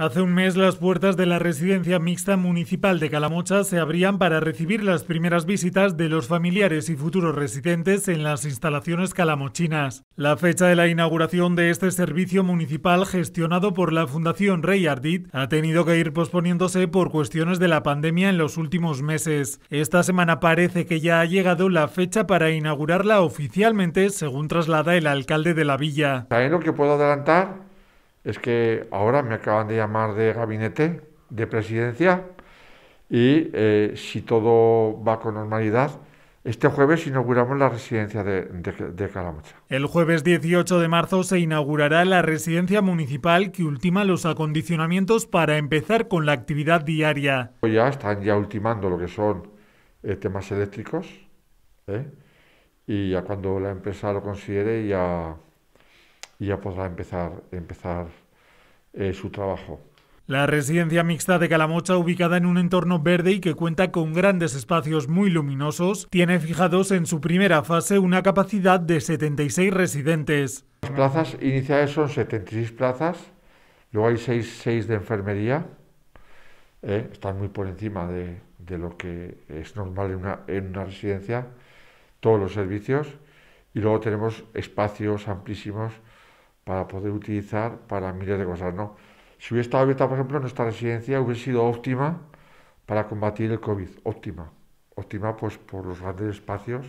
Hace un mes las puertas de la residencia mixta municipal de Calamocha se abrían para recibir las primeras visitas de los familiares y futuros residentes en las instalaciones calamochinas. La fecha de la inauguración de este servicio municipal gestionado por la Fundación Rey Ardit ha tenido que ir posponiéndose por cuestiones de la pandemia en los últimos meses. Esta semana parece que ya ha llegado la fecha para inaugurarla oficialmente, según traslada el alcalde de la villa. ¿Sabéis lo que puedo adelantar? es que ahora me acaban de llamar de gabinete de presidencia y eh, si todo va con normalidad, este jueves inauguramos la residencia de, de, Calamocha. El jueves 18 de marzo se inaugurará la residencia municipal que ultima los acondicionamientos para empezar con la actividad diaria. Ya están ya ultimando lo que son eh, temas eléctricos ¿eh? y ya cuando la empresa lo considere ya y ya podrá empezar, empezar eh, su trabajo. La residencia mixta de Calamocha, ubicada en un entorno verde y que cuenta con grandes espacios muy luminosos, tiene fijados en su primera fase una capacidad de 76 residentes. Las plazas iniciales son 76 plazas, luego hay 6, de enfermería, eh, están muy por encima de, lo que es normal en una residencia, todos los servicios, y luego tenemos espacios amplísimos para poder utilizar para miles de cosas, ¿no? Si hubiera estado abierta, por ejemplo, nuestra residencia hubiera sido óptima para combatir el COVID, óptima, óptima pues por los grandes espacios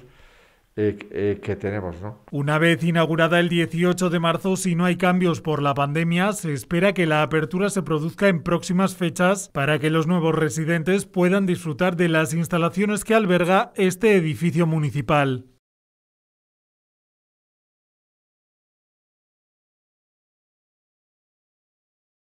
eh, eh, que tenemos. ¿no? Una vez inaugurada el 18 de marzo, si no hay cambios por la pandemia, se espera que la apertura se produzca en próximas fechas para que los nuevos residentes puedan disfrutar de las instalaciones que alberga este edificio municipal.